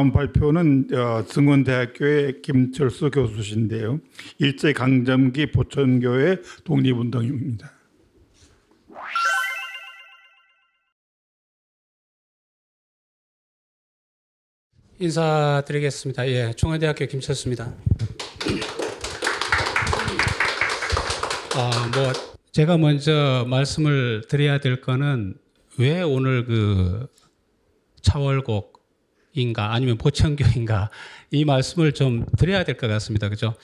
다음 발표는 어, 증원대학교의 김철수 교수신데요. 일제강점기 보천교의 독립운동입니다. 인사드리겠습니다. 예, 총회대학교 김철수입니다. 아, 뭐 제가 먼저 말씀을 드려야 될 거는 왜 오늘 그 차월곡 인가 아니면 보청교인가이 말씀을 좀 드려야 될 것 같습니다. 그죠?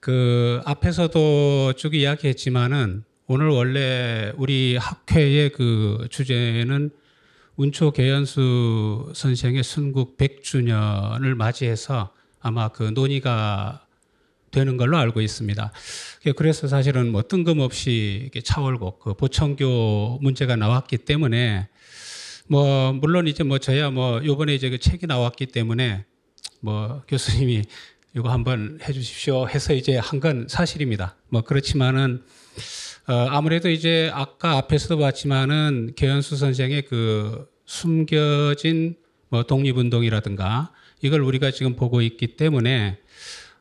그 앞에서도 쭉 이야기했지만은 오늘 원래 우리 학회의 그 주제는 운초 개연수 선생의 순국 100주년을 맞이해서 아마 그 논의가 되는 걸로 알고 있습니다. 그래서 사실은 뭐 뜬금없이 차올고 그 보청교 문제가 나왔기 때문에 뭐 물론 이제 뭐 저야 뭐 요번에 이제 그 책이 나왔기 때문에 뭐 교수님이 이거 한번 해주십시오 해서 이제 한 건 사실입니다. 뭐 그렇지만은 어 아무래도 이제 아까 앞에서도 봤지만은 개연수 선생의 그 숨겨진 뭐 독립운동이라든가 이걸 우리가 지금 보고 있기 때문에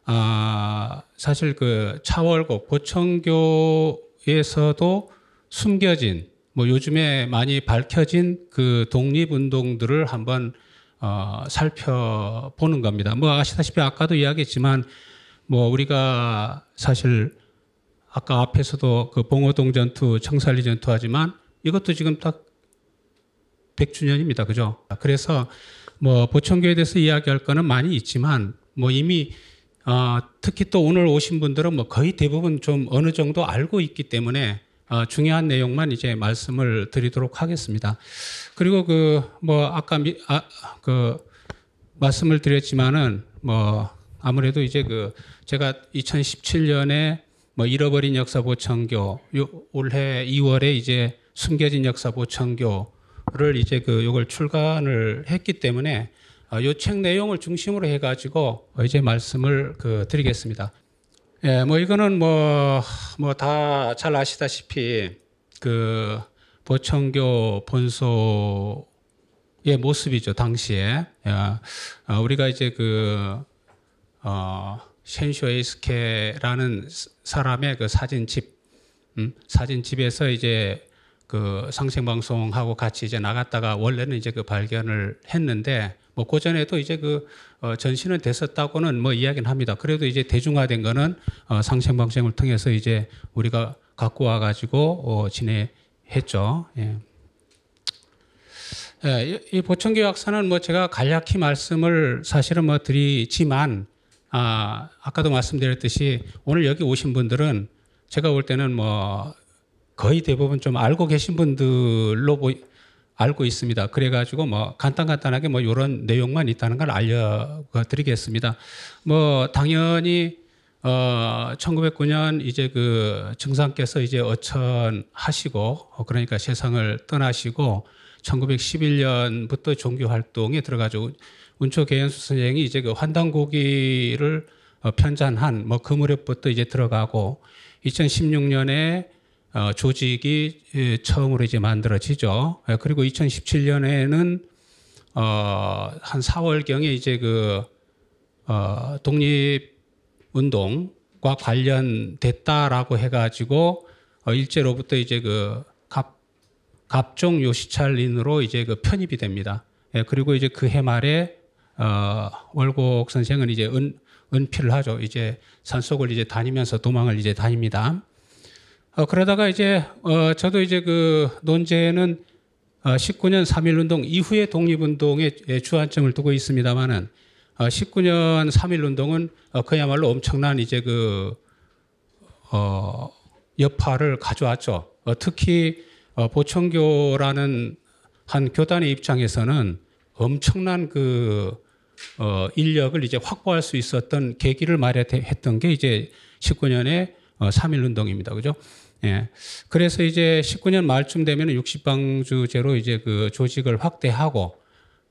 아 사실 그차월곡 보청교에서도 숨겨진 뭐 요즘에 많이 밝혀진 그 독립운동들을 한번 어, 살펴보는 겁니다. 뭐 아시다시피 아까도 이야기했지만 뭐 우리가 사실 아까 앞에서도 그 봉오동 전투, 청산리 전투 하지만 이것도 지금 딱 100주년입니다. 그죠? 그래서 뭐 보청교에 대해서 이야기할 거는 많이 있지만 뭐 이미 어, 특히 또 오늘 오신 분들은 뭐 거의 대부분 좀 어느 정도 알고 있기 때문에 어, 중요한 내용만 이제 말씀을 드리도록 하겠습니다. 그리고 그 뭐 아까 미, 아, 그 말씀을 드렸지만은 뭐 아무래도 이제 그 제가 2017년에 뭐 잃어버린 역사 보천교 올해 2월에 이제 숨겨진 역사 보천교를 이제 그 요걸 출간을 했기 때문에 어, 요책 내용을 중심으로 해가지고 이제 말씀을 그 드리겠습니다. 예, 뭐 이거는 뭐 뭐 다 잘 아시다시피 그 보청교 본소의 모습이죠 당시에 예, 어, 우리가 이제 그 어, 셴쇼 에이스케라는 사람의 그 사진집 음, 사진집에서 이제 그 상생방송하고 같이 이제 나갔다가 원래는 이제 그 발견을 했는데 뭐고전에도 이제 그 어, 전시는 됐었다고는 뭐 이야기는 합니다. 그래도 이제 대중화된 거는 어, 상생 방생을 통해서 이제 우리가 갖고 와 가지고 어, 진행했죠. 예. 예, 이 보청기 약사는 뭐 제가 간략히 말씀을 사실은 뭐 드리지만 아, 아까도 말씀드렸듯이 오늘 여기 오신 분들은 제가 볼 때는 뭐 거의 대부분 좀 알고 계신 분들로 보이 알고 있습니다. 그래가지고 뭐 간단간단하게 뭐 이런 내용만 있다는 걸 알려드리겠습니다. 뭐 당연히 어 1909년 이제 그 증상께서 이제 어천하시고 어, 그러니까 세상을 떠나시고 1911년부터 종교 활동에 들어가지고 운초 개연수 선생이 이제 그 환단고기를 어, 편찬한 뭐 그 무렵부터 이제 들어가고 2016년에 어, 조직이 처음으로 이제 만들어지죠. 그리고 2017년에는 어, 한 4월경에 이제 그 어, 독립운동과 관련됐다라고 해가지고 어, 일제로부터 이제 그 갑, 갑종 요시찰린으로 이제 그 편입이 됩니다. 예, 그리고 이제 그 해 말에 어, 월곡 선생은 이제 은, 은필을 하죠. 이제 산속을 이제 다니면서 도망을 이제 다닙니다. 어, 그러다가 이제 어, 저도 이제 그 논제는 어, 19년 3.1운동 이후의 독립운동에 예, 주안점을 두고 있습니다만은 어, 19년 3.1운동은 어, 그야말로 엄청난 이제 그 어, 여파를 가져왔죠. 어, 특히 어, 보청교라는 한 교단의 입장에서는 엄청난 그 어, 인력을 이제 확보할 수 있었던 계기를 마련했던 게 이제 19년에 어, 3.1 운동입니다. 그죠? 예. 그래서 이제 19년 말쯤 되면 60방주제로 이제 그 조직을 확대하고,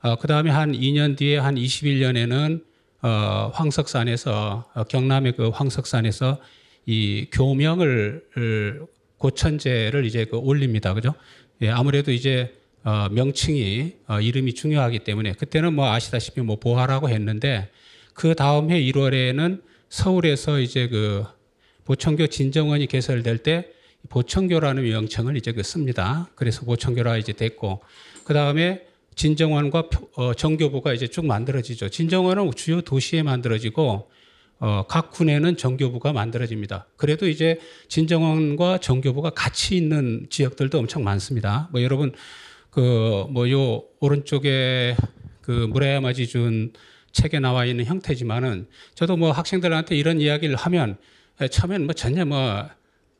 어, 그 다음에 한 2년 뒤에 한 21년에는 어, 황석산에서, 어, 경남의 그 황석산에서 이 교명을 고천제를 이제 그 올립니다. 그죠? 예, 아무래도 이제 어, 명칭이 어, 이름이 중요하기 때문에 그때는 뭐 아시다시피 뭐 보하라고 했는데 그 다음 해 1월에는 서울에서 이제 그 보청교 진정원이 개설될 때 보청교라는 명청을 이제 그 씁니다. 그래서 보청교라 이제 됐고 그 다음에 진정원과 어, 정교부가 이제 쭉 만들어지죠. 진정원은 주요 도시에 만들어지고 어, 각 군에는 정교부가 만들어집니다. 그래도 이제 진정원과 정교부가 같이 있는 지역들도 엄청 많습니다. 뭐 여러분 그 뭐 요 오른쪽에 그 무라야마지 준 책에 나와 있는 형태지만은 저도 뭐 학생들한테 이런 이야기를 하면 처음엔 뭐 전혀 뭐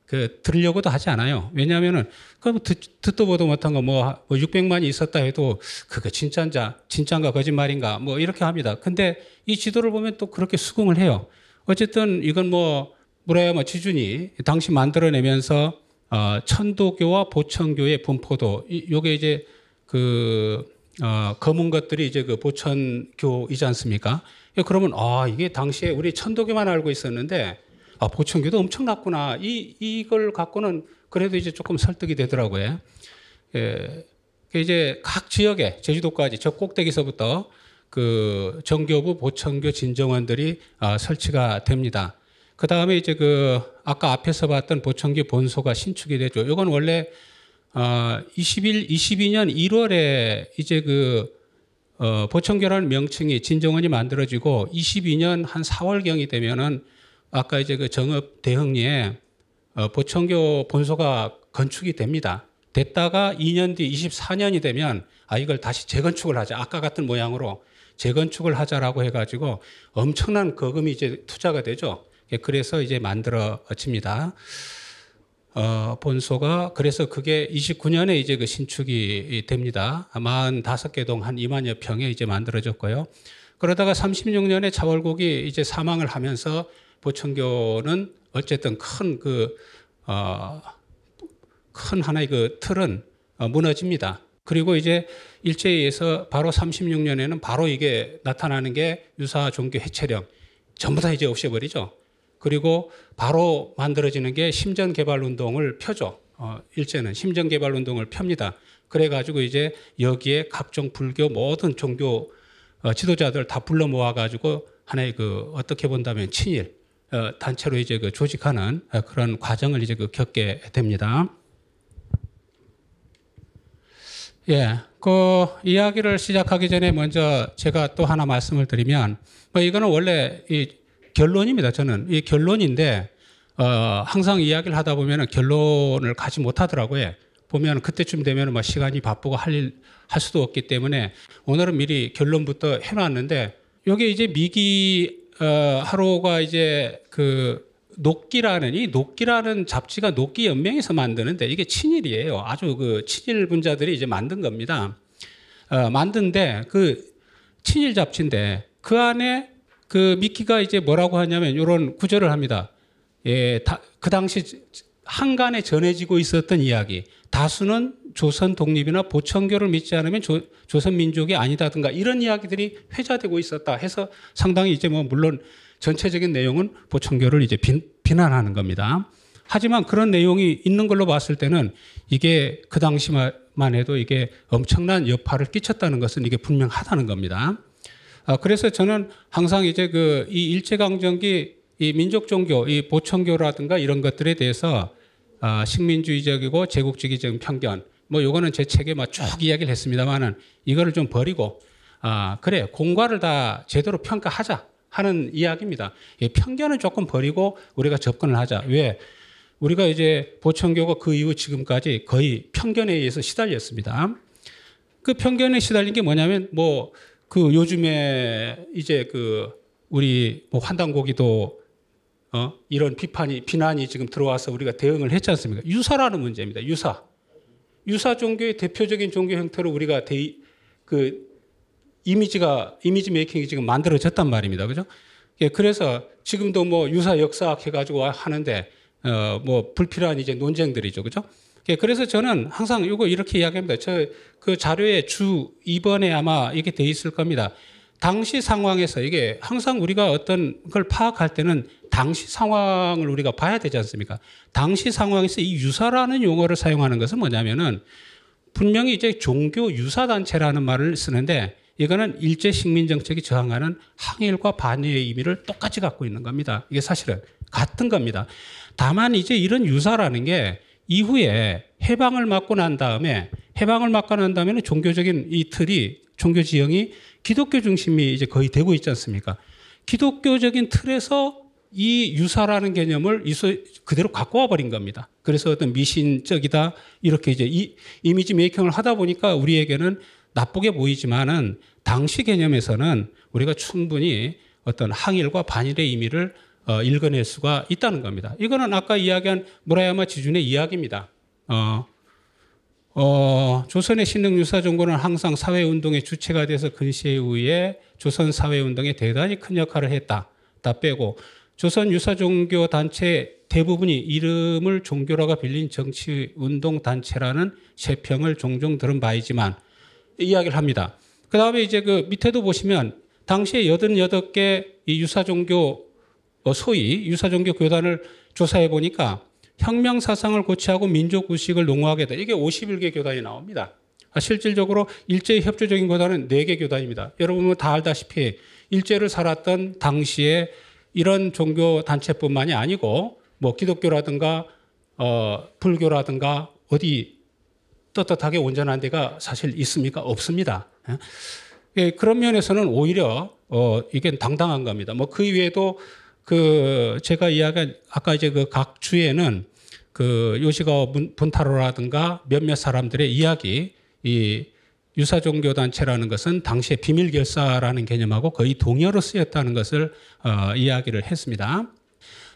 그 들으려고도 하지 않아요. 왜냐하면은 그 뭐 듣, 도 보도 못한 거 뭐 600만이 뭐 있었다 해도 그게 진짜인가 진짜인가 거짓말인가 뭐 이렇게 합니다. 근데 이 지도를 보면 또 그렇게 수긍을 해요. 어쨌든 이건 뭐 무라야마 뭐 지준이 당시 만들어내면서 어, 천도교와 보천교의 분포도 이, 요게 이제 그 어, 검은 것들이 이제 그 보천교이지 않습니까? 그러면 아 이게 당시에 우리 천도교만 알고 있었는데 아, 보청기도 엄청났구나. 이, 이걸 갖고는 그래도 이제 조금 설득이 되더라고요. 예. 이제 각 지역에 제주도까지 저 꼭대기서부터 그 정교부 보청교 진정원들이 어, 설치가 됩니다. 그 다음에 이제 그 아까 앞에서 봤던 보청기 본소가 신축이 되죠. 이건 원래 어, 21, 22년 1월에 이제 그 어, 보청교라는 명칭이 진정원이 만들어지고 22년 한 4월경이 되면은 아까 이제 그 정읍 대흥리에 어, 보청교 본소가 건축이 됩니다. 됐다가 2년 뒤 24년이 되면 아 이걸 다시 재건축을 하자. 아까 같은 모양으로 재건축을 하자라고 해가지고 엄청난 거금이 이제 투자가 되죠. 예, 그래서 이제 만들어집니다. 어, 본소가 그래서 그게 29년에 이제 그 신축이 됩니다. 45개 동 한 2만여 평에 이제 만들어졌고요. 그러다가 36년에 차월국이 이제 사망을 하면서 보천교는 어쨌든 큰 그, 어, 큰 하나의 그 틀은 어, 무너집니다. 그리고 이제 일제에 서 바로 36년에는 바로 이게 나타나는 게 유사 종교 해체령 전부 다 이제 없애버리죠. 그리고 바로 만들어지는 게 심전 개발 운동을 펴죠. 어, 일제는 심전 개발 운동을 펴니다 그래가지고 이제 여기에 각종 불교 모든 종교 어, 지도자들 다 불러 모아가지고 하나의 그 어떻게 본다면 친일 어, 단체로 이제 그 조직하는 어, 그런 과정을 이제 그 겪게 됩니다. 예, 그 이야기를 시작하기 전에 먼저 제가 또 하나 말씀을 드리면, 뭐 이거는 원래 이 결론입니다. 저는 이 결론인데 어, 항상 이야기를 하다 보면 결론을 가지 못하더라고요. 보면 그때쯤 되면 뭐 시간이 바쁘고 할 일 할 수도 없기 때문에 오늘은 미리 결론부터 해놨는데 이게 이제 미기 어, 하루가 이제 그 녹기라는 이 녹기라는 잡지가 녹기 연맹에서 만드는데 이게 친일이에요. 아주 그 친일 분자들이 이제 만든 겁니다. 어, 만든데 그 친일 잡지인데 그 안에 그 미키가 이제 뭐라고 하냐면 이런 구절을 합니다. 예, 다, 그 당시 한간에 전해지고 있었던 이야기. 다수는 조선 독립이나 보천교를 믿지 않으면 조, 조선 민족이 아니다든가 이런 이야기들이 회자되고 있었다 해서 상당히 이제 뭐 물론 전체적인 내용은 보천교를 이제 비, 비난하는 겁니다. 하지만 그런 내용이 있는 걸로 봤을 때는 이게 그 당시만 해도 이게 엄청난 여파를 끼쳤다는 것은 이게 분명하다는 겁니다. 아, 그래서 저는 항상 이제 그 이 일제강점기 이 민족 종교, 이 보천교라든가 이런 것들에 대해서 어, 식민주의적이고 제국주의적인 편견 뭐 요거는 제 책에 막 쭉 이야기를 했습니다만은 이거를 좀 버리고 아 그래 공과를 다 제대로 평가하자 하는 이야기입니다. 예, 편견은 조금 버리고 우리가 접근을 하자. 왜 우리가 이제 보천교가 그 이후 지금까지 거의 편견에 의해서 시달렸습니다. 그 편견에 시달린 게 뭐냐면 뭐 그 요즘에 이제 그 우리 뭐 환단고기도 어? 이런 비판이 비난이 지금 들어와서 우리가 대응을 했지 않습니까? 유사라는 문제입니다. 유사. 유사 종교의 대표적인 종교 형태로 우리가 대, 그 이미지가 이미지 메이킹이 지금 만들어졌단 말입니다. 그죠? 예, 그래서 지금도 뭐 유사 역사학 해가지고 하는데 어, 뭐 불필요한 이제 논쟁들이죠. 그죠? 예, 그래서 저는 항상 이거 이렇게 이야기합니다. 저그 자료에 주 2번에 아마 이렇게 돼 있을 겁니다. 당시 상황에서 이게 항상 우리가 어떤 걸 파악할 때는 당시 상황을 우리가 봐야 되지 않습니까? 당시 상황에서 이 유사라는 용어를 사용하는 것은 뭐냐면은 분명히 이제 종교 유사단체라는 말을 쓰는데 이거는 일제 식민 정책이 저항하는 항일과 반일의 의미를 똑같이 갖고 있는 겁니다. 이게 사실은 같은 겁니다. 다만 이제 이런 유사라는 게 이후에 해방을 맞고 난 다음에 해방을 맞고 난 다음에는 종교적인 이 틀이 종교 지형이 기독교 중심이 이제 거의 되고 있지 않습니까? 기독교적인 틀에서 이 유사라는 개념을 그대로 갖고 와버린 겁니다. 그래서 어떤 미신적이다 이렇게 이제 이 이미지 메이킹을 하다 보니까 우리에게는 나쁘게 보이지만은 당시 개념에서는 우리가 충분히 어떤 항일과 반일의 의미를 어, 읽어낼 수가 있다는 겁니다. 이거는 아까 이야기한 무라야마 지준의 이야기입니다. 어, 어, 조선의 신흥유사 정권은 항상 사회운동의 주체가 돼서 근시에 의해 조선 사회운동에 대단히 큰 역할을 했다. 다 빼고 조선 유사 종교 단체 대부분이 이름을 종교라고 빌린 정치운동 단체라는 세평을 종종 들은 바이지만 이야기를 합니다. 그 다음에 이제 그 밑에도 보시면 당시에 88개 이 유사 종교 어, 소위 유사 종교 교단을 조사해 보니까 혁명 사상을 고취하고 민족 의식을 농후하게 다 이게 51개 교단이 나옵니다. 아, 실질적으로 일제의 협조적인 교단은 4개 교단입니다. 여러분은 다 알다시피 일제를 살았던 당시에 이런 종교 단체뿐만이 아니고 뭐 기독교라든가 어, 불교라든가 어디 떳떳하게 온전한 데가 사실 있습니까? 없습니다. 예, 예 그런 면에서는 오히려 어, 이게 당당한 겁니다. 뭐그 외에도 그 제가 이야기한 아까 이제 그 각 주에는 그요시가 분타로라든가 몇몇 사람들의 이야기 이 유사 종교 단체라는 것은 당시의 비밀 결사라는 개념하고 거의 동의어로 쓰였다는 것을 어, 이야기를 했습니다.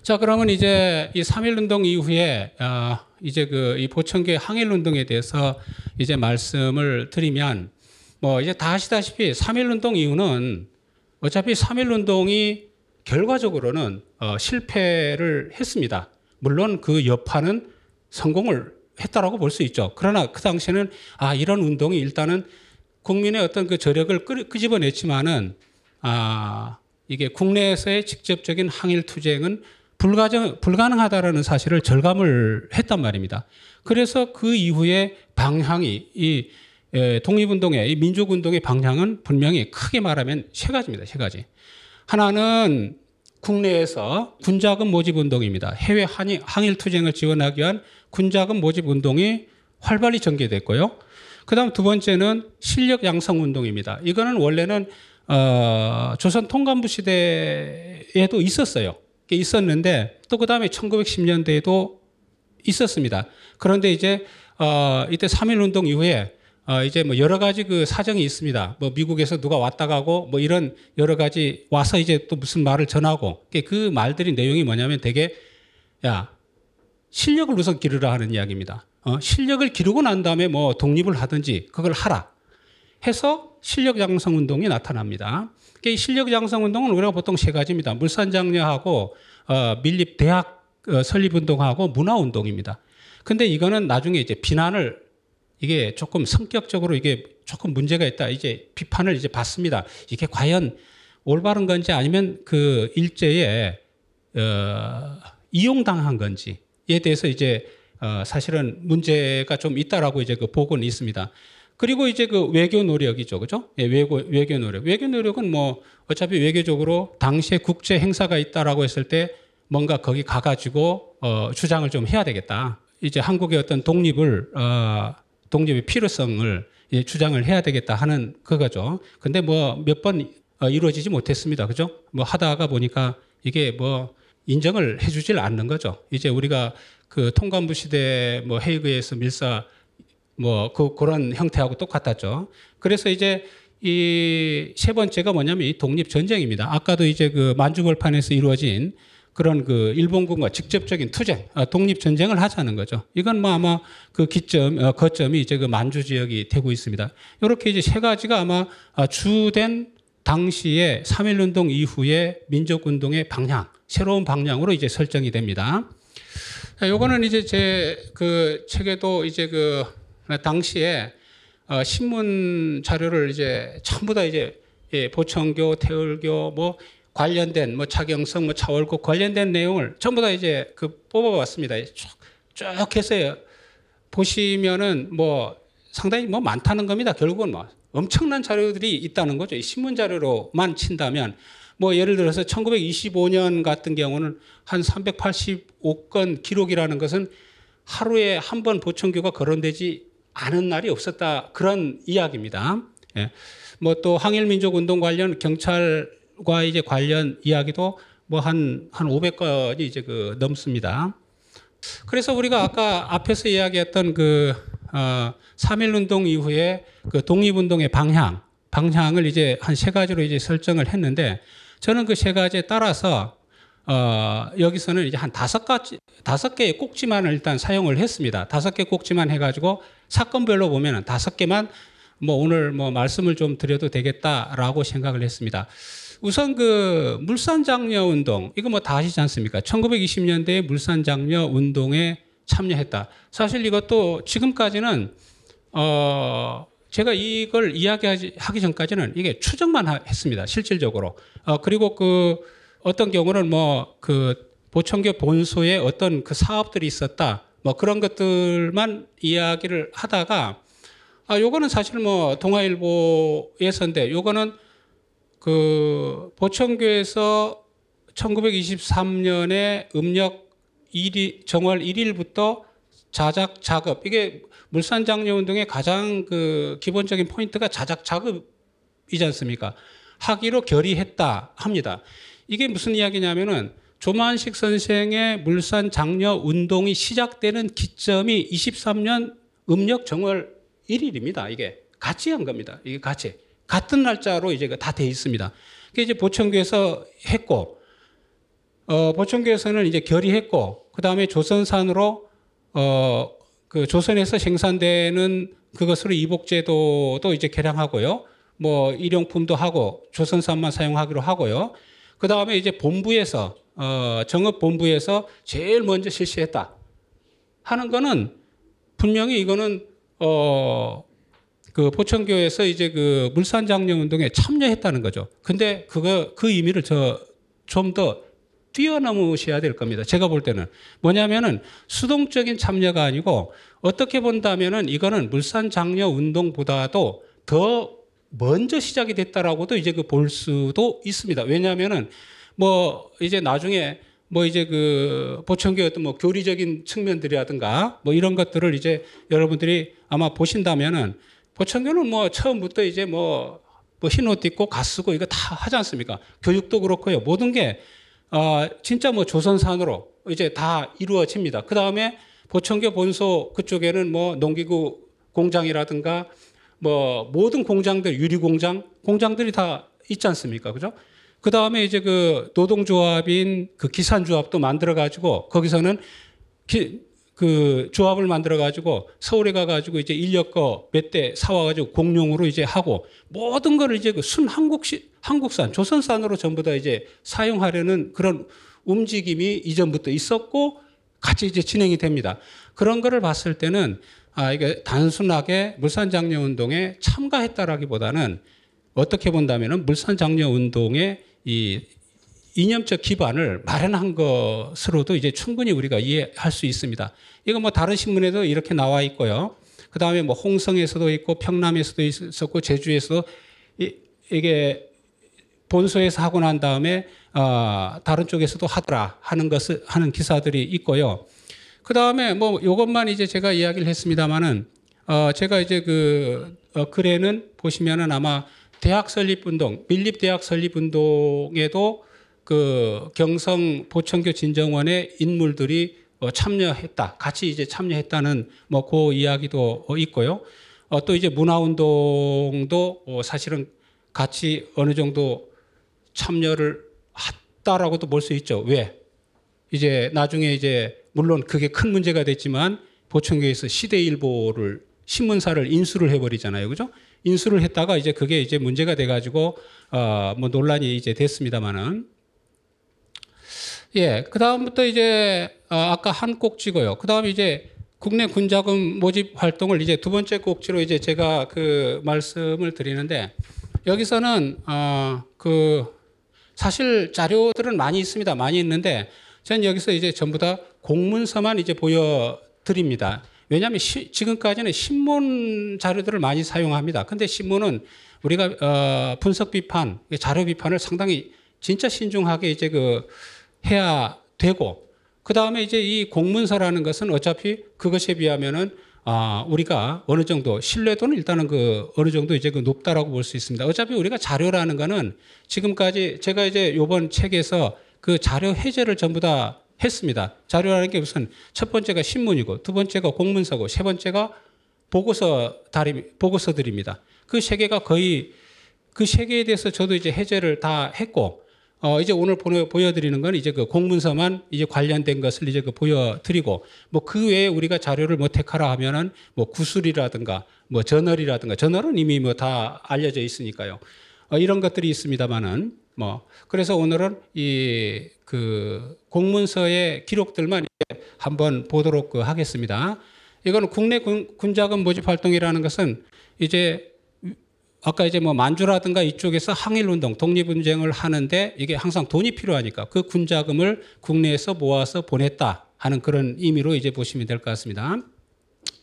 자 그러면 이제 이3일운동 이후에 어, 이제 그 이 보천계 항일운동에 대해서 이제 말씀을 드리면 뭐 이제 다 아시다시피 3일운동 이후는 어차피 3일운동이 결과적으로는 어, 실패를 했습니다. 물론 그 여파는 성공을 했다라고 볼 수 있죠. 그러나 그 당시에는 아 이런 운동이 일단은 국민의 어떤 그 저력을 끄, 집어냈지만은아 이게 국내에서의 직접적인 항일 투쟁은 불가정, 불가능하다라는 사실을 절감을 했단 말입니다. 그래서 그 이후에 방향이 이 독립운동의 이 민족운동의 방향은 분명히 크게 말하면 세 가지입니다. 세 가지. 하나는 국내에서 군자금 모집 운동입니다. 해외 한일, 항일 투쟁을 지원하기 위한 군자금 모집 운동이 활발히 전개됐고요. 그다음 두 번째는 실력 양성 운동입니다. 이거는 원래는 어, 조선 통감부 시대에도 있었어요. 있었는데 또 그다음에 1910년대에도 있었습니다. 그런데 이제 어, 이때 3.1 운동 이후에 어, 이제 뭐 여러 가지 그 사정이 있습니다. 뭐 미국에서 누가 왔다 가고 뭐 이런 여러 가지 와서 이제 또 무슨 말을 전하고 그 말들이 내용이 뭐냐면 되게 야 실력을 우선 기르라 하는 이야기입니다. 어, 실력을 기르고 난 다음에 뭐 독립을 하든지 그걸 하라 해서 실력 양성 운동이 나타납니다. 이 실력 양성 운동은 우리가 보통 세 가지입니다. 물산 장려하고 어, 밀립 대학 어, 설립 운동하고 문화 운동입니다. 근데 이거는 나중에 이제 비난을 이게 조금 성격적으로 이게 조금 문제가 있다. 이제 비판을 이제 받습니다. 이게 과연 올바른 건지 아니면 그 일제에 어, 이용당한 건지에 대해서 이제 어, 사실은 문제가 좀 있다라고 이제 그 보고는 있습니다. 그리고 이제 그 외교 노력이죠. 그죠? 예, 외교, 외교 노력. 외교 노력은 뭐 어차피 외교적으로 당시에 국제 행사가 있다라고 했을 때 뭔가 거기 가가지고 어, 주장을 좀 해야 되겠다. 이제 한국의 어떤 독립을 어, 독립의 필요성을 예, 주장을 해야 되겠다 하는 그거죠. 근데 뭐 몇번 어, 이루어지지 못했습니다. 그죠? 뭐 하다가 보니까 이게 뭐 인정을 해주질 않는 거죠. 이제 우리가 그 통감부 시대 뭐 헤이그에서 밀사 뭐 그 그런 형태하고 똑같았죠. 그래서 이제 이 세 번째가 뭐냐면 이 독립 전쟁입니다. 아까도 이제 그 만주벌판에서 이루어진 그런 그 일본군과 직접적인 투쟁, 어, 독립 전쟁을 하자는 거죠. 이건 뭐 아마 그 기점, 어, 거점이 이제 그 만주 지역이 되고 있습니다. 이렇게 이제 세 가지가 아마 아, 주된 당시의 3.1운동 이후의 민족운동의 방향, 새로운 방향으로 이제 설정이 됩니다. 요거는 이제 제 그 책에도 이제 그 당시에 어, 신문 자료를 이제 전부 다 이제 예, 보청교, 태울교, 뭐 관련된 뭐 차경성, 뭐 차월국 관련된 내용을 전부 다 이제 그 뽑아봤습니다. 쭉, 쭉 해서 보시면은 뭐 상당히 뭐 많다는 겁니다. 결국은 뭐 엄청난 자료들이 있다는 거죠. 신문 자료로만 친다면 뭐 예를 들어서 1925년 같은 경우는 한 385건 기록이라는 것은 하루에 한 번 보청교가 거론되지 않은 날이 없었다 그런 이야기입니다. 예. 뭐 또 항일민족운동 관련 경찰 과 이제 관련 이야기도 뭐 한한 500건이 이제 그 넘습니다. 그래서 우리가 아까 앞에서 이야기했던 그 어, 3.1운동 이후에 그 독립운동의 방향, 방향을 이제 한 세 가지로 이제 설정을 했는데 저는 그 세 가지에 따라서 어, 여기서는 이제 한 다섯 가지, 다섯 개의 꼭지만을 일단 사용을 했습니다. 다섯 개 꼭지만 해가지고 사건별로 보면은 다섯 개만 뭐 오늘 뭐 말씀을 좀 드려도 되겠다라고 생각을 했습니다. 우선 그 물산장려 운동, 이거 뭐 다 아시지 않습니까? 1920년대에 물산장려 운동에 참여했다. 사실 이것도 지금까지는, 어, 제가 이걸 이야기하기 전까지는 이게 추정만 하, 했습니다. 실질적으로. 어, 그리고 그 어떤 경우는 뭐 그 보청교 본소에 어떤 그 사업들이 있었다. 뭐 그런 것들만 이야기를 하다가 아 요거는 사실 뭐 동아일보에서인데 요거는 그 보천교에서 1923년에 음력 1일, 정월 1일부터 자작 작업 이게 물산 장려 운동의 가장 그 기본적인 포인트가 자작 작업이지 않습니까? 하기로 결의했다 합니다. 이게 무슨 이야기냐면은 조만식 선생의 물산 장려 운동이 시작되는 기점이 23년 음력 정월 1일입니다. 이게 같이 한 겁니다. 이게 같이. 같은 날짜로 이제 다 돼 있습니다. 그게 이제 보천교에서 했고, 어, 보천교에서는 이제 결의했고, 그 다음에 조선산으로, 어, 그 조선에서 생산되는 그것으로 이복제도도 이제 개량하고요. 뭐, 일용품도 하고, 조선산만 사용하기로 하고요. 그 다음에 이제 본부에서, 어, 정업본부에서 제일 먼저 실시했다. 하는 거는 분명히 이거는, 어, 그 포천교에서 이제 그 물산 장려 운동에 참여했다는 거죠. 근데 그거 그 의미를 저 좀 더 뛰어넘으셔야 될 겁니다. 제가 볼 때는 뭐냐면은 수동적인 참여가 아니고 어떻게 본다면은 이거는 물산 장려 운동보다도 더 먼저 시작이 됐다라고도 이제 그 볼 수도 있습니다. 왜냐면은 뭐 이제 나중에 뭐 이제 그 보천교 어떤 뭐 교리적인 측면들이라든가 뭐 이런 것들을 이제 여러분들이 아마 보신다면은 고천교는 뭐 처음부터 이제 뭐, 뭐 흰옷 입고 가 쓰고 이거 다 하지 않습니까? 교육도 그렇고요. 모든 게, 어, 진짜 뭐 조선산으로 이제 다 이루어집니다. 그 다음에 보청교 본소 그쪽에는 뭐 농기구 공장이라든가 뭐 모든 공장들, 유리공장, 공장들이 다 있지 않습니까? 그죠? 그 다음에 이제 그 노동조합인 그 기산조합도 만들어가지고 거기서는 기, 그 조합을 만들어 가지고 서울에 가 가지고 이제 인력거 몇 대 사와 가지고 공룡으로 이제 하고 모든 걸 이제 그 순한국시 한국산 조선산으로 전부 다 이제 사용하려는 그런 움직임이 이전부터 있었고 같이 이제 진행이 됩니다. 그런 거를 봤을 때는 아 이게 단순하게 물산 장려 운동에 참가했다라기보다는 어떻게 본다면은 물산 장려 운동의 이 이념적 기반을 마련한 것으로도 이제 충분히 우리가 이해할 수 있습니다. 이거 뭐 다른 신문에도 이렇게 나와 있고요. 그 다음에 뭐 홍성에서도 있고 평남에서도 있었고 제주에서도 이, 이게 본소에서 하고 난 다음에 어, 다른 쪽에서도 하더라 하는 것을 하는 기사들이 있고요. 그 다음에 뭐 이것만 이제 제가 이야기를 했습니다만은 어, 제가 이제 그 어, 글에는 보시면은 아마 대학 설립 운동, 밀립 대학 설립 운동에도 그 경성 보청교 진정원의 인물들이 어, 참여했다. 같이 이제 참여했다는 뭐그 이야기도 어, 있고요. 어, 또 이제 문화운동도 사실은 같이 어느 정도 참여를 했다라고도 볼 수 있죠. 왜? 이제 나중에 이제 물론 그게 큰 문제가 됐지만 보청교에서 시대일보를 신문사를 인수를 해버리잖아요, 그죠? 인수를 했다가 이제 그게 이제 문제가 돼가지고 어뭐 논란이 이제 됐습니다만은 예, 그 다음부터 이제 어, 아까 한 꼭지고요. 그 다음 이제 국내 군자금 모집 활동을 이제 두 번째 꼭지로 이제 제가 그 말씀을 드리는데 여기서는 어그 사실 자료들은 많이 있습니다. 많이 있는데 전 여기서 이제 전부 다 공문서만 이제 보여드립니다. 왜냐하면 시, 지금까지는 신문 자료들을 많이 사용합니다. 근데 신문은 우리가 어 분석 비판, 자료 비판을 상당히 진짜 신중하게 이제 그 해야 되고 그 다음에 이제 이 공문서라는 것은 어차피 그것에 비하면은 아, 우리가 어느 정도 신뢰도는 일단은 그 어느 정도 이제 그 높다라고 볼 수 있습니다. 어차피 우리가 자료라는 거는 지금까지 제가 이제 요번 책에서 그 자료 해제를 전부 다 했습니다. 자료라는 게 무슨 첫 번째가 신문이고 두 번째가 공문서고 세 번째가 보고서 다리 보고서들입니다. 그 세 개가 거의 그 세 개에 대해서 저도 이제 해제를 다 했고 어, 이제 오늘 보여, 내보 드리는건 이제 그 공문서만 이제 관련된 것을 이제 그 보여드리고 뭐 그 외에 우리가 자료를 뭐 택하라 하면은 뭐 구술이라든가 뭐 저널이라든가 저널은 이미 뭐 다 알려져 있으니까요. 어, 이런 것들이 있습니다만은 뭐 그래서 오늘은 이 그 공문서의 기록들만 한번 보도록 그 하겠습니다. 이건 국내 군, 군자금 모집 활동이라는 것은 이제 아까 이제 뭐 만주라든가 이쪽에서 항일운동, 독립분쟁을 하는데 이게 항상 돈이 필요하니까 그 군자금을 국내에서 모아서 보냈다 하는 그런 의미로 이제 보시면 될 것 같습니다.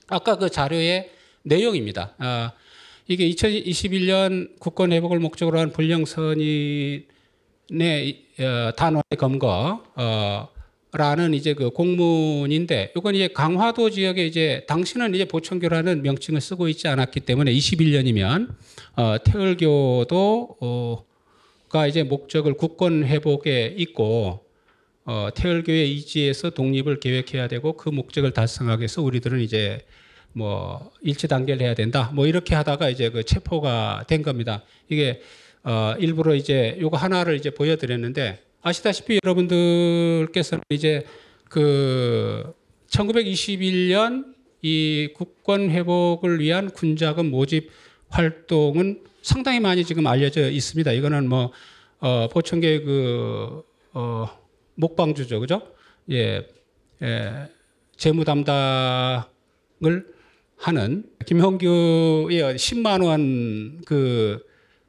아까 그 자료의 내용입니다. 아, 이게 2021년 국권 회복을 목적으로 한 불령선인의 네, 어, 단원의 검거, 어, 라는 이제 그 공문인데 이건 이제 강화도 지역에 이제 당신은 이제 보천교라는 명칭을 쓰고 있지 않았기 때문에 21년이면 어, 태을교도 어, 가 이제 목적을 국권 회복에 있고 어, 태을교의 이지에서 독립을 계획해야 되고 그 목적을 달성하기 위해서 우리들은 이제 뭐 일치 단결 해야 된다 뭐 이렇게 하다가 이제 그 체포가 된 겁니다. 이게 어, 일부러 이제 요거 하나를 이제 보여드렸는데 아시다시피 여러분들께서는 이제 그 1921년 이 국권 회복을 위한 군자금 모집 활동은 상당히 많이 지금 알려져 있습니다. 이거는 뭐 어, 보청계 그 어, 목방주죠, 그죠? 예, 예, 재무 담당을 하는 김형규의 10만 원그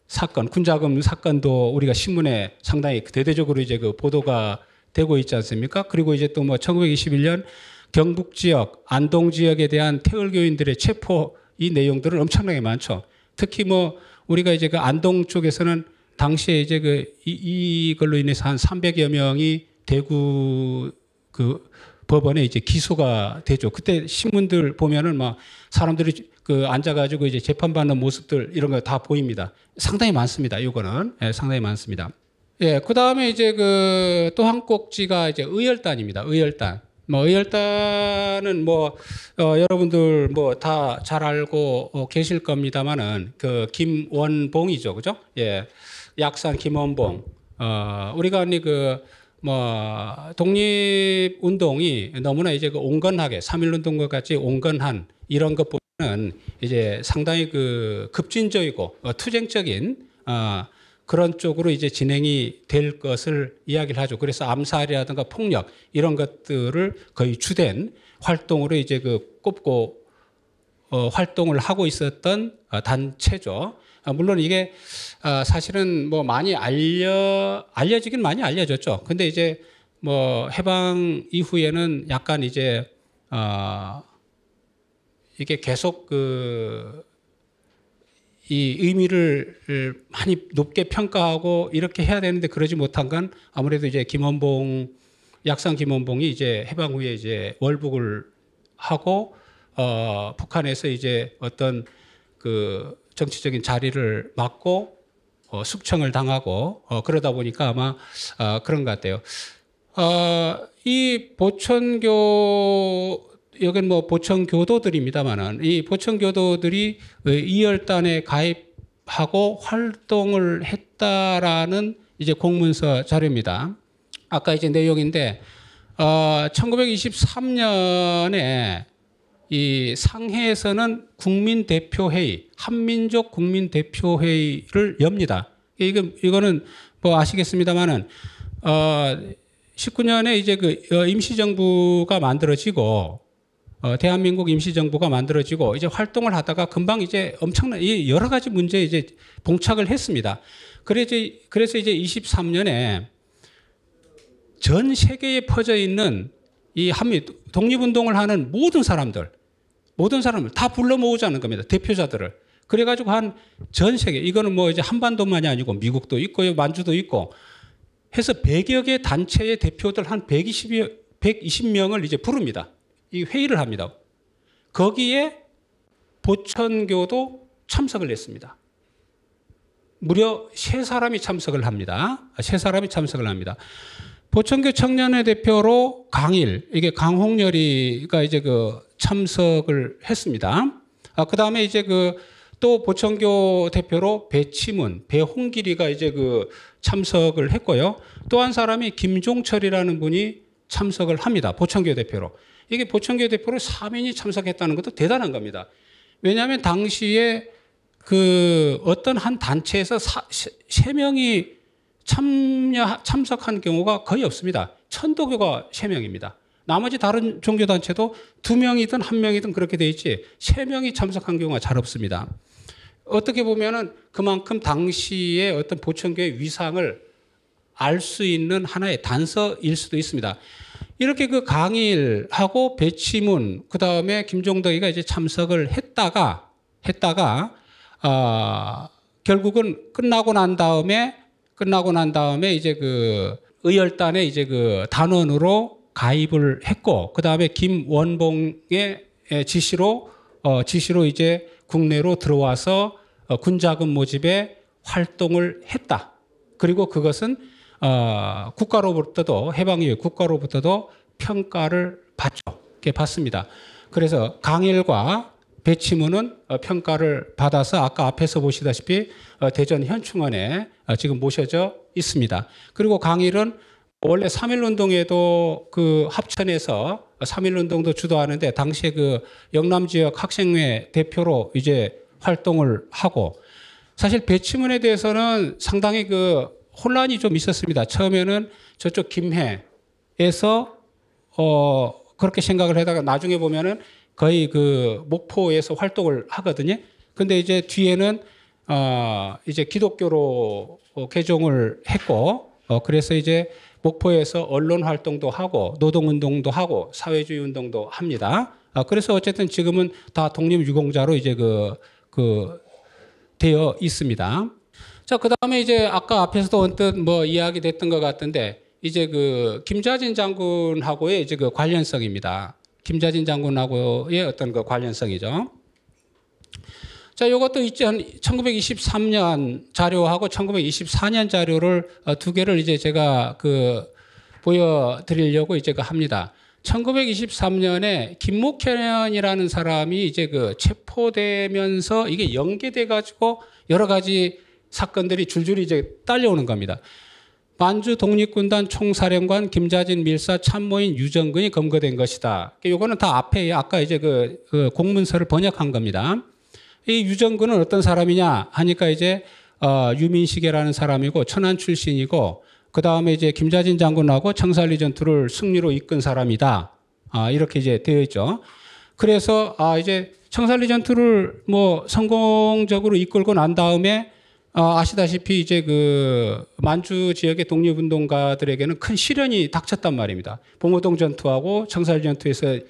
사건, 군자금 사건도 우리가 신문에 상당히 대대적으로 이제 그 보도가 되고 있지 않습니까? 그리고 이제 또 뭐 1921년 경북 지역, 안동 지역에 대한 태을교인들의 체포 이 내용들은 엄청나게 많죠. 특히 뭐 우리가 이제 그 안동 쪽에서는 당시에 이제 그 이, 이걸로 인해서 한 300여 명이 대구 그 법원에 이제 기소가 되죠. 그때 신문들 보면은 막 사람들이 그 앉아가지고 이제 재판받는 모습들 이런 거 다 보입니다. 상당히 많습니다. 이거는 예, 상당히 많습니다. 예, 그 다음에 이제 그 또한 꼭지가 이제 의열단입니다. 의열단. 뭐 의열단은 뭐 어, 여러분들 뭐 다 잘 알고 어, 계실 겁니다만은 그 김원봉이죠, 그죠? 예, 약산 김원봉. 어, 우리가 언니 그뭐 독립 운동이 너무나 이제 그 온건하게 삼일운동과 같이 온건한 이런 것보. 는 이제 상당히 그 급진적이고 어, 투쟁적인 어, 그런 쪽으로 이제 진행이 될 것을 이야기를 하죠. 그래서 암살이라든가 폭력 이런 것들을 거의 주된 활동으로 이제 그 꼽고 어, 활동을 하고 있었던 단체죠. 아, 물론 이게 사실은 뭐 많이 알려 알려지긴 많이 알려졌죠. 근데 이제 뭐 해방 이후에는 약간 이제 어, 이게 계속 그 이 의미를 많이 높게 평가하고 이렇게 해야 되는데 그러지 못한 건 아무래도 이제 김원봉 약상 김원봉이 이제 해방 후에 이제 월북을 하고 어 북한에서 이제 어떤 그 정치적인 자리를 맡고 어, 숙청을 당하고 어, 그러다 보니까 아마 어, 그런 것 같아요. 어, 이 보천교 여기는 뭐 보청 교도들입니다만은 이 보청 교도들이 이열단에 가입하고 활동을 했다라는 이제 공문서 자료입니다. 아까 이제 내용인데 어, 1923년에 이 상해에서는 국민대표회의, 한민족 국민대표회의를 엽니다. 이거, 이거는 뭐 아시겠습니다만은, 어, 19년에 이제 그 어, 임시정부가 만들어지고, 어, 대한민국 임시정부가 만들어지고 이제 활동을 하다가 금방 이제 엄청난 여러 가지 문제에 이제 봉착을 했습니다. 그래서, 그래서 이제 23년에 전 세계에 퍼져 있는 이 한미 독립운동을 하는 모든 사람들, 모든 사람을 다 불러 모으자는 겁니다. 대표자들을. 그래가지고 한 전 세계, 이거는 뭐 이제 한반도만이 아니고 미국도 있고, 만주도 있고, 해서 100여 개 단체의 대표들 한 120여, 120명을 이제 부릅니다. 이 회의를 합니다. 거기에 보천교도 참석을 했습니다. 무려 세 사람이 참석을 합니다. 아, 세 사람이 참석을 합니다. 보천교 청년회 대표로 강일, 이게 강홍열이가 이제 그 참석을 했습니다. 아, 그 다음에 이제 그 또 보천교 대표로 배치문, 배홍길이가 이제 그 참석을 했고요. 또 한 사람이 김종철이라는 분이 참석을 합니다. 보천교 대표로. 이게 보청교 대표로 3인이 참석했다는 것도 대단한 겁니다. 왜냐하면 당시에 그 어떤 한 단체에서 사, 세, 명이 참여 참석한 경우가 거의 없습니다. 천도교가 세 명입니다. 나머지 다른 종교 단체도 두 명이든 한 명이든 그렇게 돼 있지 세 명이 참석한 경우가 잘 없습니다. 어떻게 보면은 그만큼 당시의 어떤 보천교의 위상을 알 수 있는 하나의 단서일 수도 있습니다. 이렇게 그 강일하고 배치문 그 다음에 김종덕이가 이제 참석을 했다가 했다가 어, 결국은 끝나고 난 다음에 끝나고 난 다음에 이제 그 의열단에 이제 그 단원으로 가입을 했고 그 다음에 김원봉의 지시로 어, 지시로 이제 국내로 들어와서 어, 군자금 모집에 활동을 했다. 그리고 그것은 어, 국가로부터도 해방이후 국가로부터도 평가를 받죠. 게 받습니다. 그래서 강일과 배치문은 어, 평가를 받아서 아까 앞에서 보시다시피 어, 대전 현충원에 어, 지금 모셔져 있습니다. 그리고 강일은 원래 3.1운동에도 그 합천에서 3.1운동도 주도하는데 당시에 그 영남 지역 학생회 대표로 이제 활동을 하고 사실 배치문에 대해서는 상당히 그 혼란이 좀 있었습니다. 처음에는 저쪽 김해에서 어 그렇게 생각을 하다가 나중에 보면은 거의 그 목포에서 활동을 하거든요. 근데 이제 뒤에는 어 이제 기독교로 어, 개종을 했고 어 그래서 이제 목포에서 언론 활동도 하고 노동 운동도 하고 사회주의 운동도 합니다. 아 그래서 어쨌든 지금은 다 독립 유공자로 이제 그그 그 되어 있습니다. 자, 그 다음에 이제 아까 앞에서도 언뜻 뭐 이야기 됐던 것 같은데, 이제 그 김좌진 장군하고의 이제 그 관련성입니다. 김좌진 장군하고의 어떤 그 관련성이죠. 자, 이것도 이제 한 1923년 자료하고 1924년 자료를 어, 두 개를 이제 제가 그 보여드리려고 이제 그 합니다. 1923년에 김목현이라는 사람이 이제 그 체포되면서 이게 연계돼 가지고 여러 가지 사건들이 줄줄이 이제 딸려오는 겁니다. 만주 독립군단 총사령관 김자진 밀사 참모인 유정근이 검거된 것이다. 요거는 다 앞에 아까 이제 그, 그 공문서를 번역한 겁니다. 이 유정근은 어떤 사람이냐 하니까 이제 어, 유민식이라는 사람이고 천안 출신이고 그 다음에 이제 김자진 장군하고 청산리 전투를 승리로 이끈 사람이다. 아, 이렇게 이제 되어 있죠. 그래서 아, 이제 청산리 전투를 뭐 성공적으로 이끌고 난 다음에 아, 아시다시피 이제 그 만주 지역의 독립운동가들에게는 큰 시련이 닥쳤단 말입니다. 봉오동 전투하고 청사리 전투에서의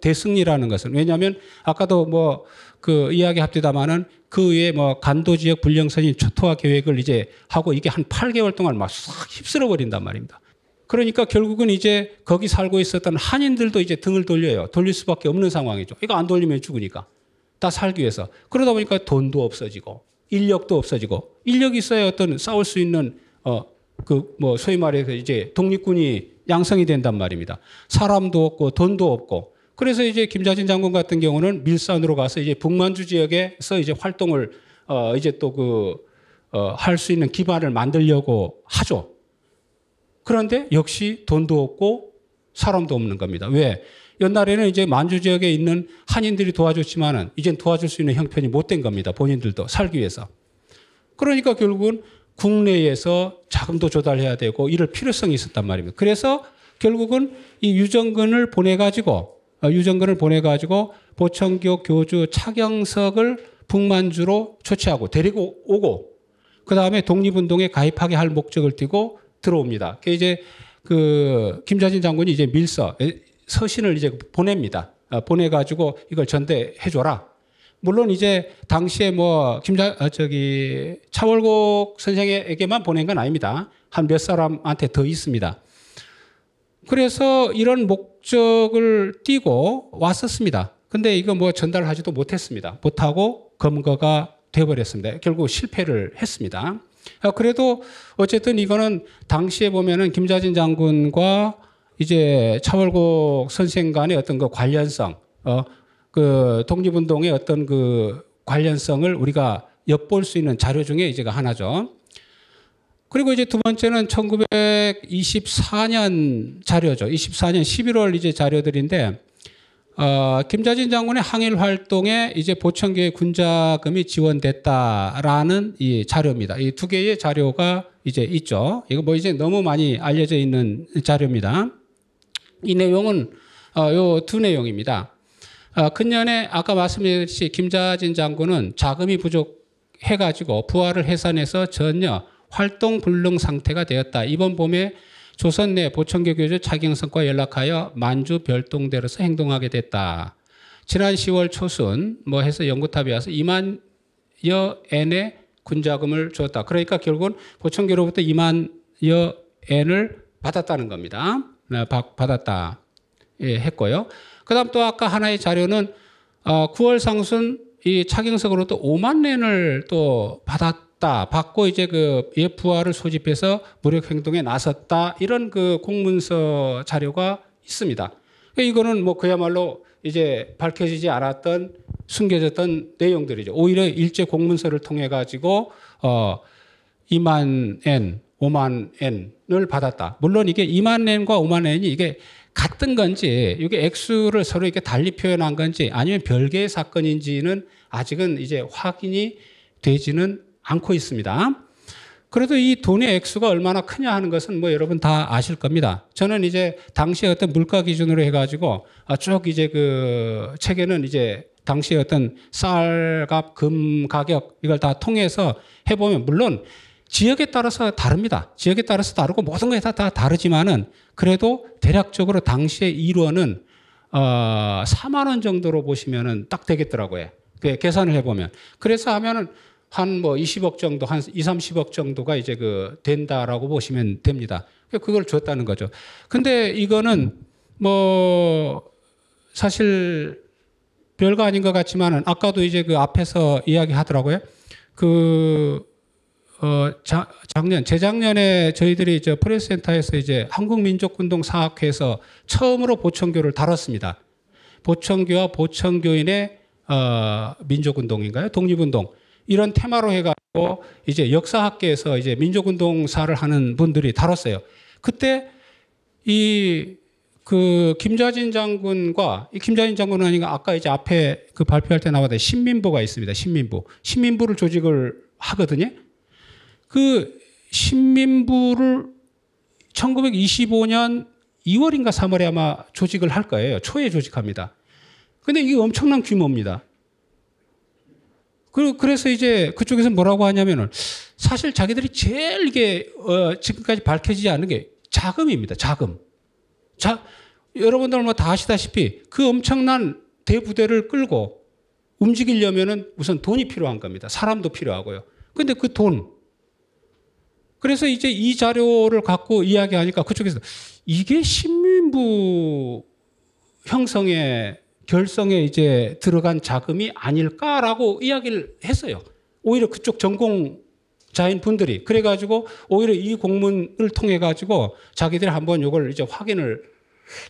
대승리라는 것은 왜냐하면 아까도 뭐 그 이야기 합디다마는 그 위에 뭐 간도 지역 불령선인 초토화 계획을 이제 하고 이게 한 8개월 동안 막 싹 휩쓸어 버린단 말입니다. 그러니까 결국은 이제 거기 살고 있었던 한인들도 이제 등을 돌려요. 돌릴 수밖에 없는 상황이죠. 이거 안 돌리면 죽으니까. 다 살기 위해서. 그러다 보니까 돈도 없어지고 인력도 없어지고 인력이 있어야 어떤 싸울 수 있는 어 그 뭐 소위 말해서 이제 독립군이 양성이 된단 말입니다. 사람도 없고 돈도 없고 그래서 이제 김자진 장군 같은 경우는 밀산으로 가서 이제 북만주 지역에서 이제 활동을 어 이제 또그할수 어, 있는 기반을 만들려고 하죠. 그런데 역시 돈도 없고 사람도 없는 겁니다. 왜? 옛날에는 이제 만주 지역에 있는 한인들이 도와줬지만은 이젠 도와줄 수 있는 형편이 못된 겁니다. 본인들도 살기 위해서. 그러니까 결국은 국내에서 자금도 조달해야 되고 이럴 필요성이 있었단 말입니다. 그래서 결국은 이 유정근을 보내가지고 어, 유정근을 보내가지고 보청교 교주 차경석을 북만주로 초치하고 데리고 오고 그 다음에 독립운동에 가입하게 할 목적을 띠고 들어옵니다. 그 이제 그 김자진 장군이 이제 밀서 서신을 이제 보냅니다. 어, 보내가지고 이걸 전대해줘라. 물론 이제 당시에 뭐 김자 어, 저기 차월곡 선생에게만 보낸 건 아닙니다. 한 몇 사람한테 더 있습니다. 그래서 이런 목적을 띠고 왔었습니다. 근데 이거 뭐 전달하지도 못했습니다. 못하고 검거가 돼버렸습니다. 결국 실패를 했습니다. 어, 그래도 어쨌든 이거는 당시에 보면은 김자진 장군과 이제 차월곡 선생 간의 어떤 그 관련성, 어, 그 독립운동의 어떤 그 관련성을 우리가 엿볼 수 있는 자료 중에 이제 하나죠. 그리고 이제 두 번째는 1924년 자료죠. 24년 11월 이제 자료들인데, 어, 김자진 장군의 항일 활동에 이제 보청계의 군자금이 지원됐다라는 이 자료입니다. 이 두 개의 자료가 이제 있죠. 이거 뭐 이제 너무 많이 알려져 있는 자료입니다. 이 내용은 어, 요두 내용입니다. 근년에 어, 아까 말씀드렸듯이 김자진 장군은 자금이 부족해가지고 부하를 해산해서 전혀 활동 불능 상태가 되었다. 이번 봄에 조선 내 보청교 교주 차경성과 연락하여 만주 별동대로서 행동하게 됐다. 지난 10월 초순 뭐 해서 연구탑에 와서 2만여 엔의 군자금을 주었다. 그러니까 결국은 보청교로부터 2만여 엔을 받았다는 겁니다. 네, 받았다 예, 했고요. 그다음 또 아까 하나의 자료는 9월 어, 상순 이 차경석으로 또 5만 렌을 또 받았다. 받고 이제 그 예부화를 소집해서 무력 행동에 나섰다. 이런 그 공문서 자료가 있습니다. 그러니까 이거는 뭐 그야말로 이제 밝혀지지 않았던 숨겨졌던 내용들이죠. 오히려 일제 공문서를 통해 가지고 어 2만 엔 5만 엔을 받았다. 물론 이게 2만 엔과 5만 엔이 이게 같은 건지 이게 액수를 서로 이렇게 달리 표현한 건지 아니면 별개의 사건인지는 아직은 이제 확인이 되지는 않고 있습니다. 그래도 이 돈의 액수가 얼마나 크냐 하는 것은 뭐 여러분 다 아실 겁니다. 저는 이제 당시에 어떤 물가 기준으로 해가지고 아, 쭉 이제 그 책에는 이제 당시에 어떤 쌀 값, 금 가격 이걸 다 통해서 해보면 물론 지역에 따라서 다릅니다. 지역에 따라서 다르고 모든 것에 다, 다 다르지만은 그래도 대략적으로 당시의 일원은 어, 4만 원 정도로 보시면은 딱 되겠더라고요. 그 계산을 해보면. 그래서 하면은 한 뭐 20억 정도, 한 2, 30억 정도가 이제 그 된다라고 보시면 됩니다. 그걸 줬다는 거죠. 근데 이거는 뭐 사실 별거 아닌 것 같지만은 아까도 이제 그 앞에서 이야기 하더라고요. 그 어, 자, 작년, 재작년에 저희들이 이제 프레스센터에서 이제 한국민족운동 사학회에서 처음으로 보청교를 다뤘습니다. 보청교와 보청교인의 어, 민족운동인가요? 독립운동. 이런 테마로 해가지고 이제 역사학계에서 이제 민족운동사를 하는 분들이 다뤘어요. 그때 이 그 김좌진 장군과 이 김좌진 장군은 아니가 아까 이제 앞에 그 발표할 때 나왔던 신민부가 있습니다. 신민부. 신민부를 조직을 하거든요. 그 신민부를 1925년 2월인가 3월에 아마 조직을 할 거예요. 초에 조직합니다. 근데 이게 엄청난 규모입니다. 그, 그래서 이제 그쪽에서 뭐라고 하냐면은 사실 자기들이 제일 이게 어 지금까지 밝혀지지 않은 게 자금입니다. 자금. 자, 여러분들 뭐다 아시다시피 그 엄청난 대부대를 끌고 움직이려면은 우선 돈이 필요한 겁니다. 사람도 필요하고요. 근데 그 돈, 그래서 이제 이 자료를 갖고 이야기하니까 그쪽에서 이게 신민부 형성에 결성에 이제 들어간 자금이 아닐까라고 이야기를 했어요. 오히려 그쪽 전공자인 분들이 그래가지고 오히려 이 공문을 통해 가지고 자기들이 한번 이걸 이제 확인을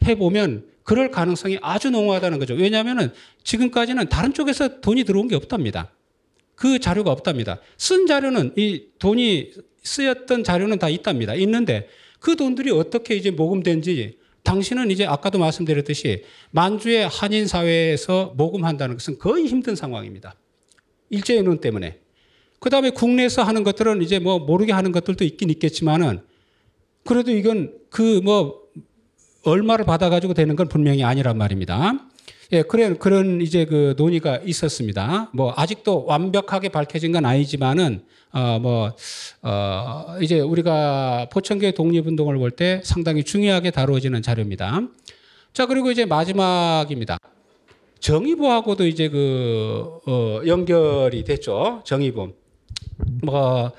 해보면 그럴 가능성이 아주 농후하다는 거죠. 왜냐하면은 지금까지는 다른 쪽에서 돈이 들어온 게 없답니다. 그 자료가 없답니다. 쓴 자료는 이 돈이 쓰였던 자료는 다 있답니다. 있는데 그 돈들이 어떻게 이제 모금된지 당신은 이제 아까도 말씀드렸듯이 만주의 한인 사회에서 모금한다는 것은 거의 힘든 상황입니다. 일제의 눈 때문에. 그 다음에 국내에서 하는 것들은 이제 뭐 모르게 하는 것들도 있긴 있겠지만은 그래도 이건 그 뭐 얼마를 받아가지고 되는 건 분명히 아니란 말입니다. 예, 그런 그런 이제 그 논의가 있었습니다. 뭐 아직도 완벽하게 밝혀진 건 아니지만은 어뭐 어, 이제 우리가 포천계 독립운동을 볼 때 상당히 중요하게 다루어지는 자료입니다. 자 그리고 이제 마지막입니다. 정의보하고도 이제 그 어, 연결이 됐죠. 정의보. 뭐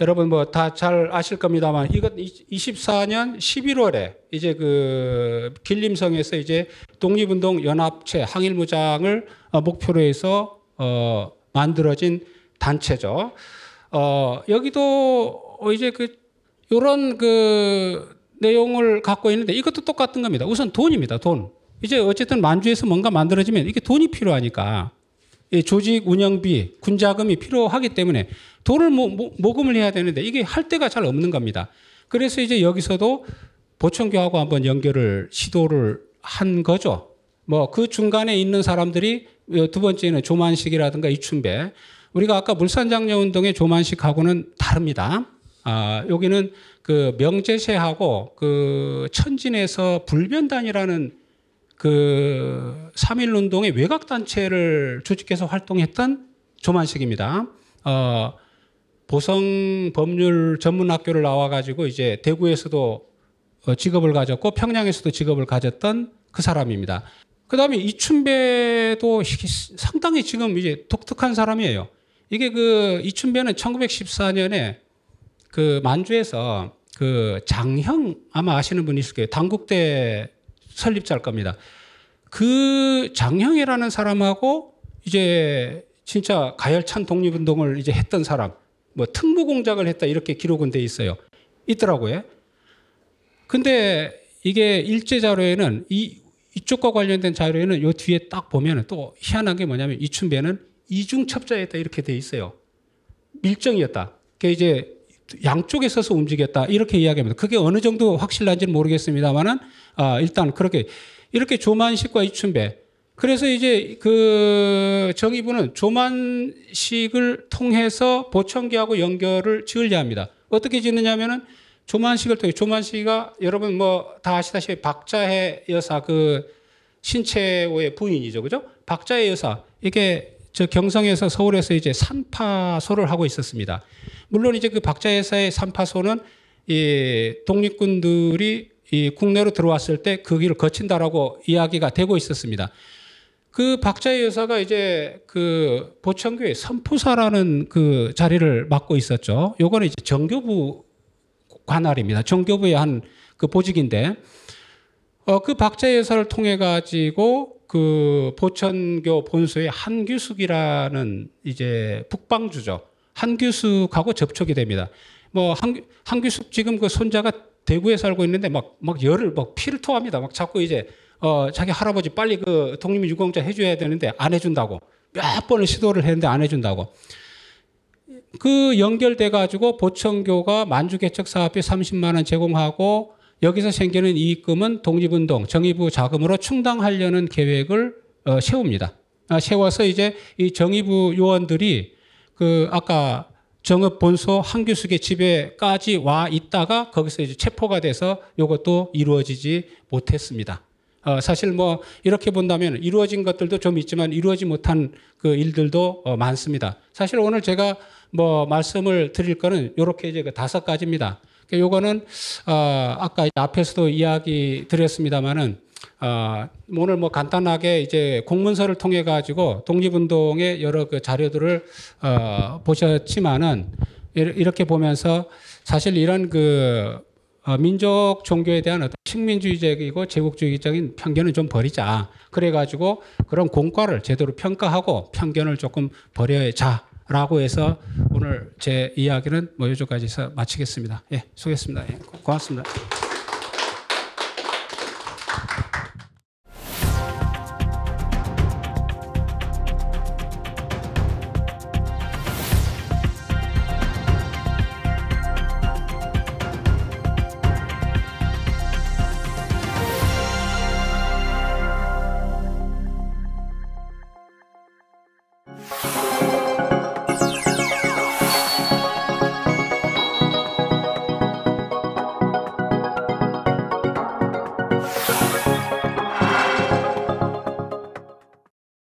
여러분 뭐 다 잘 아실 겁니다만 이것 24년 11월에 이제 그 길림성에서 이제 독립운동 연합체 항일무장을 어, 목표로 해서 어 만들어진 단체죠. 어 여기도 이제 그 요런 그 내용을 갖고 있는데 이것도 똑같은 겁니다. 우선 돈입니다. 돈. 이제 어쨌든 만주에서 뭔가 만들어지면 이게 돈이 필요하니까 조직 운영비, 군자금이 필요하기 때문에 돈을 모, 모금을 해야 되는데 이게 할 데가 잘 없는 겁니다. 그래서 이제 여기서도 보청교하고 한번 연결을 시도를 한 거죠. 뭐 그 중간에 있는 사람들이 어, 두 번째는 조만식이라든가 이춘배. 우리가 아까 물산장려 운동의 조만식하고는 다릅니다. 아, 여기는 그 명제세하고 그 천진에서 불변단이라는 그 3.1운동의 외곽단체를 조직해서 활동했던 조만식입니다. 어, 보성 법률 전문학교를 나와가지고 이제 대구에서도 어, 직업을 가졌고 평양에서도 직업을 가졌던 그 사람입니다. 그 다음에 이춘배도 상당히 지금 이제 독특한 사람이에요. 이게 그 이춘배는 1914년에 그 만주에서 그 장형 아마 아시는 분 있을 거예요. 당국대 설립자일 겁니다. 그 장형이라는 사람하고 이제 진짜 가열찬 독립운동을 이제 했던 사람, 뭐 특무 공작을 했다 이렇게 기록은 돼 있어요. 있더라고요. 근데 이게 일제 자료에는 이 이쪽과 관련된 자료에는 요 뒤에 딱보면또 희한한 게 뭐냐면 이춘배는 이중 첩자였다 이렇게 돼 있어요. 밀정이었다. 그 그러니까 이제 양쪽에 서서 움직였다 이렇게 이야기합니다. 그게 어느 정도 확실한지는 모르겠습니다만은 아, 일단 그렇게 이렇게 조만식과 이춘배 그래서 이제 그 정의부는 조만식을 통해서 보청기하고 연결을 지으려 합니다. 어떻게 지느냐면은 조만식을 통해 조만식이가 여러분 뭐 다 아시다시피 박자해 여사 그 신채호의 부인이죠, 그죠? 박자해 여사 이게 저 경성에서 서울에서 이제 산파소를 하고 있었습니다. 물론 이제 그 박자 회사의 산파소는이 독립군들이 이 국내로 들어왔을 때 그 길을 거친다라고 이야기가 되고 있었습니다. 그 박자의 사가 이제 그 보천교회 선포사라는 그 자리를 맡고 있었죠. 요거는 이제 정교부 관할입니다. 정교부의 한 그 보직인데, 어, 그 박자의 사를 통해 가지고 그 보천교 본소의 한규숙이라는 이제 북방주죠. 한교수하고 접촉이 됩니다. 뭐 한, 한규숙 지금 그 손자가 대구에 살고 있는데 막, 막 열을 막 피를 토합니다. 막 자꾸 이제 어, 자기 할아버지 빨리 그 독립 유공자 해줘야 되는데 안 해준다고 몇 번을 시도를 했는데 안 해준다고 그 연결돼 가지고 보청교가 만주개척 사업비 30만 원 제공하고 여기서 생기는 이익금은 독립운동 정의부 자금으로 충당하려는 계획을 어, 세웁니다. 아, 세워서 이제 이 정의부 요원들이 그 아까 정읍 본소 한규숙의 집에까지 와 있다가 거기서 이제 체포가 돼서 이것도 이루어지지 못했습니다. 어, 사실 뭐 이렇게 본다면 이루어진 것들도 좀 있지만 이루어지 못한 그 일들도 어, 많습니다. 사실 오늘 제가 뭐 말씀을 드릴 거는 이렇게 이제 그 다섯 가지입니다. 그러니까 요거는 어, 아까 앞에서도 이야기 드렸습니다만은 아, 뭐 오늘 뭐 간단하게 이제 공문서를 통해 가지고 독립운동의 여러 그 자료들을 어, 보셨지만은 이렇게 보면서 사실 이런 그 어, 민족 종교에 대한 어떤 식민주의적이고 제국주의적인 편견은 좀 버리자. 그래가지고 그런 공과를 제대로 평가하고 편견을 조금 버려야자. 라고 해서 오늘 제 이야기는 뭐 여기까지 해서 마치겠습니다. 예, 수고했습니다. 예, 고맙습니다.